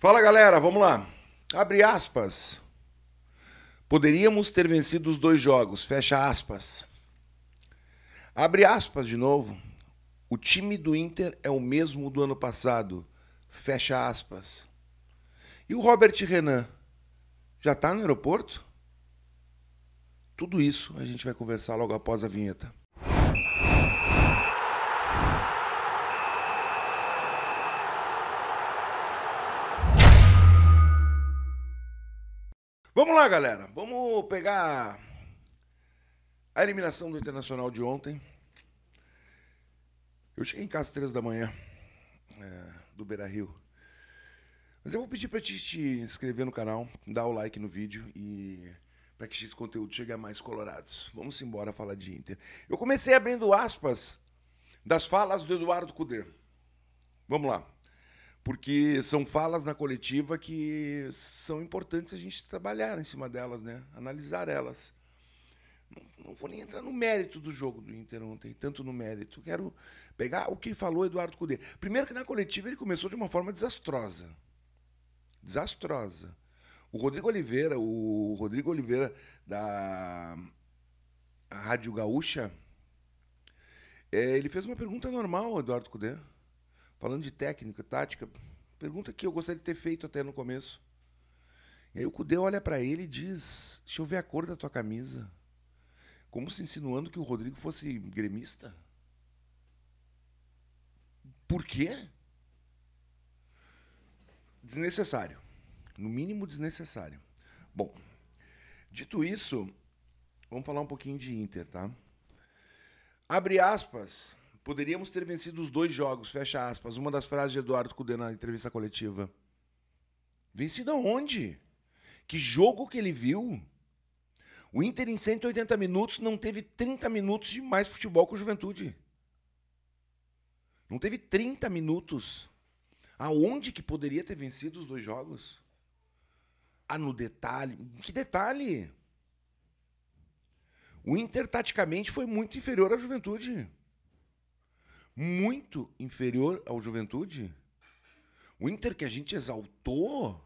Fala galera, vamos lá. Abre aspas. Poderíamos ter vencido os dois jogos, fecha aspas. Abre aspas de novo. O time do Inter é o mesmo do ano passado, fecha aspas. E o Robert Renan já está no aeroporto? Tudo isso a gente vai conversar logo após a vinheta. Vamos lá, galera. Vamos pegar a eliminação do Internacional de ontem. Eu cheguei em casa às três da manhã, é, do Beira Rio. Mas eu vou pedir para te, te inscrever no canal, dar o like no vídeo e para que esse conteúdo chegue a mais colorados. Vamos embora falar de Inter. Eu comecei abrindo aspas das falas do Eduardo Cudê. Vamos lá porque são falas na coletiva que são importantes a gente trabalhar em cima delas, né? analisar elas. Não, não vou nem entrar no mérito do jogo do Inter ontem, tanto no mérito. Quero pegar o que falou Eduardo Cudê. Primeiro que na coletiva ele começou de uma forma desastrosa. Desastrosa. O Rodrigo Oliveira, o Rodrigo Oliveira da Rádio Gaúcha, é, ele fez uma pergunta normal ao Eduardo Cudê falando de técnica, tática, pergunta que eu gostaria de ter feito até no começo. E aí o Cudê olha para ele e diz: Deixa eu ver a cor da tua camisa. Como se insinuando que o Rodrigo fosse gremista. Por quê? Desnecessário. No mínimo desnecessário. Bom, dito isso, vamos falar um pouquinho de Inter, tá? Abre aspas. Poderíamos ter vencido os dois jogos, fecha aspas. Uma das frases de Eduardo Cudê na entrevista coletiva. Vencido aonde? Que jogo que ele viu? O Inter em 180 minutos não teve 30 minutos de mais futebol com a juventude. Não teve 30 minutos. Aonde que poderia ter vencido os dois jogos? Ah, no detalhe. Que detalhe? O Inter, taticamente, foi muito inferior à juventude muito inferior ao Juventude. O Inter que a gente exaltou,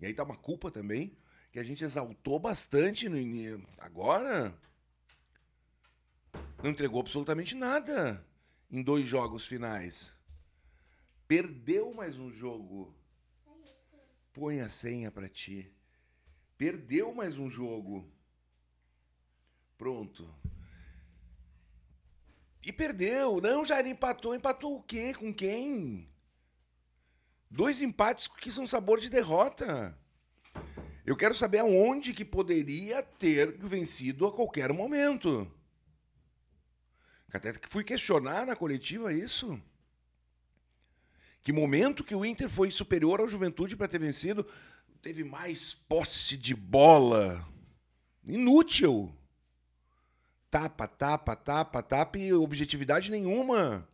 e aí tá uma culpa também, que a gente exaltou bastante no agora não entregou absolutamente nada em dois jogos finais. Perdeu mais um jogo. Põe a senha para ti. Perdeu mais um jogo. Pronto. E perdeu. Não, Jair empatou. Empatou o quê? Com quem? Dois empates que são sabor de derrota. Eu quero saber aonde que poderia ter vencido a qualquer momento. Até que fui questionar na coletiva isso. Que momento que o Inter foi superior ao Juventude para ter vencido? Teve mais posse de bola. Inútil tapa, tapa, tapa, tapa e objetividade nenhuma.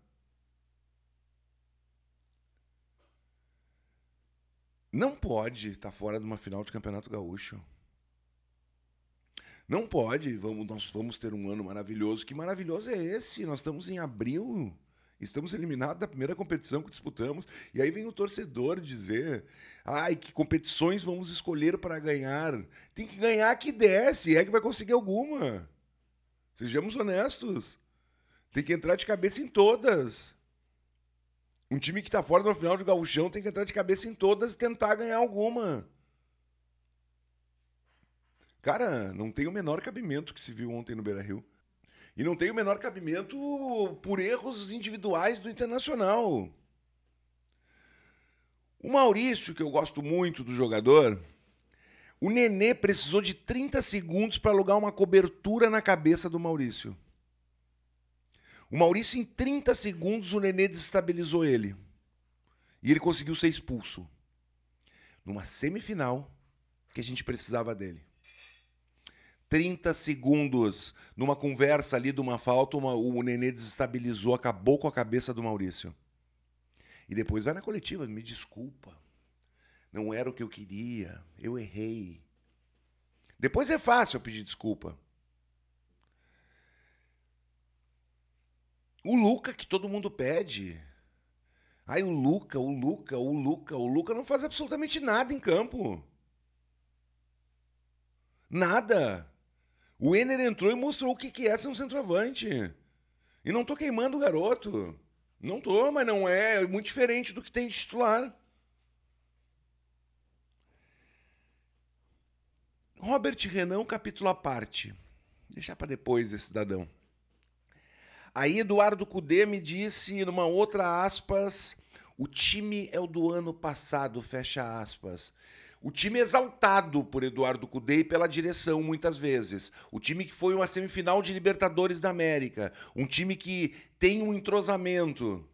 Não pode estar tá fora de uma final de Campeonato Gaúcho. Não pode. Vamos, nós vamos ter um ano maravilhoso. Que maravilhoso é esse? Nós estamos em abril. Estamos eliminados da primeira competição que disputamos. E aí vem o torcedor dizer: ai, que competições vamos escolher para ganhar? Tem que ganhar que desce, é que vai conseguir alguma. Sejamos honestos. Tem que entrar de cabeça em todas. Um time que está fora do final de gauchão tem que entrar de cabeça em todas e tentar ganhar alguma. Cara, não tem o menor cabimento que se viu ontem no Beira-Rio. E não tem o menor cabimento por erros individuais do Internacional. O Maurício, que eu gosto muito do jogador, o Nenê precisou de 30 segundos para alugar uma cobertura na cabeça do Maurício. O Maurício, em 30 segundos, o Nenê desestabilizou ele. E ele conseguiu ser expulso. Numa semifinal que a gente precisava dele. 30 segundos. Numa conversa ali de uma falta, uma, o Nenê desestabilizou, acabou com a cabeça do Maurício. E depois vai na coletiva, me desculpa. Não era o que eu queria, eu errei. Depois é fácil pedir desculpa. O Luca que todo mundo pede. Aí o Luca, o Luca, o Luca, o Luca não faz absolutamente nada em campo. Nada. O Enner entrou e mostrou o que, que é ser um centroavante. E não tô queimando o garoto. Não tô, mas não é, é muito diferente do que tem de titular. Robert Renan, capítulo à parte. Deixar para depois esse cidadão. Aí Eduardo Cudê me disse, numa outra aspas, o time é o do ano passado, fecha aspas. O time exaltado por Eduardo Cudê e pela direção, muitas vezes. O time que foi uma semifinal de Libertadores da América. Um time que tem um entrosamento.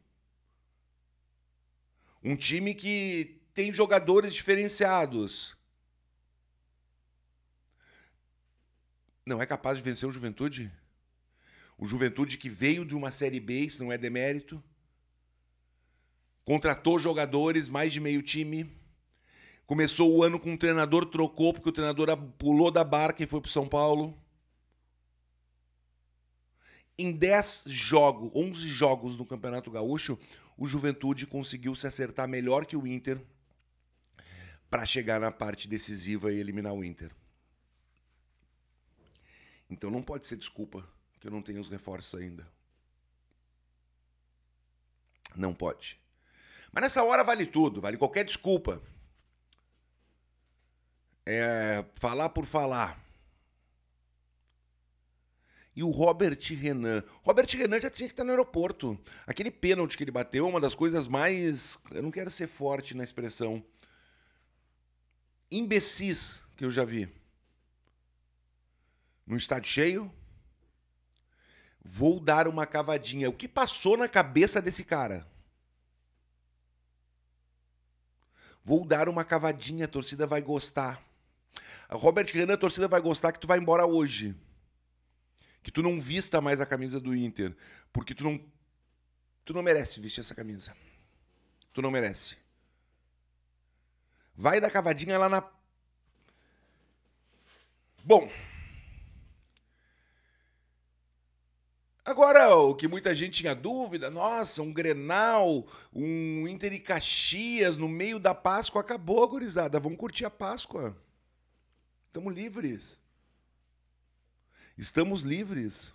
Um time que tem jogadores diferenciados. não é capaz de vencer o Juventude? O Juventude que veio de uma Série B, isso não é demérito. Contratou jogadores, mais de meio time. Começou o ano com um treinador, trocou, porque o treinador pulou da barca e foi para São Paulo. Em 10 jogos, 11 jogos no Campeonato Gaúcho, o Juventude conseguiu se acertar melhor que o Inter para chegar na parte decisiva e eliminar o Inter. Então não pode ser desculpa que eu não tenho os reforços ainda. Não pode. Mas nessa hora vale tudo, vale qualquer desculpa. É falar por falar. E o Robert Renan. Robert Renan já tinha que estar no aeroporto. Aquele pênalti que ele bateu é uma das coisas mais. Eu não quero ser forte na expressão. Imbecis que eu já vi num estádio cheio. Vou dar uma cavadinha. O que passou na cabeça desse cara? Vou dar uma cavadinha, a torcida vai gostar. A Robert Grana, a torcida vai gostar que tu vai embora hoje. Que tu não vista mais a camisa do Inter, porque tu não tu não merece vestir essa camisa. Tu não merece. Vai dar cavadinha lá na Bom, Agora, o que muita gente tinha dúvida, nossa, um Grenal, um Inter e Caxias no meio da Páscoa, acabou, gurizada. Vamos curtir a Páscoa. Estamos livres. Estamos livres.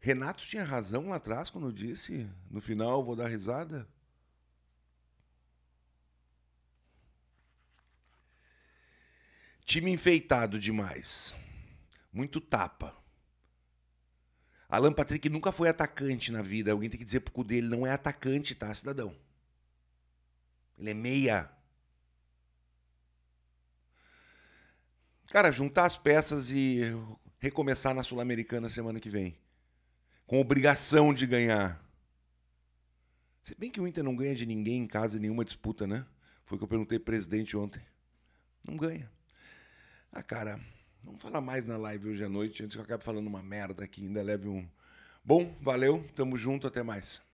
Renato tinha razão lá atrás quando disse, no final vou dar risada. Time enfeitado demais. Muito tapa Alan Patrick nunca foi atacante na vida. Alguém tem que dizer pro cu dele, não é atacante, tá, é cidadão? Ele é meia. Cara, juntar as peças e recomeçar na Sul-Americana semana que vem. Com obrigação de ganhar. Se bem que o Inter não ganha de ninguém em casa, nenhuma disputa, né? Foi o que eu perguntei pro presidente ontem. Não ganha. Ah, cara, Vamos falar mais na live hoje à noite, antes que eu acabe falando uma merda aqui, ainda leve um. Bom, valeu, tamo junto, até mais.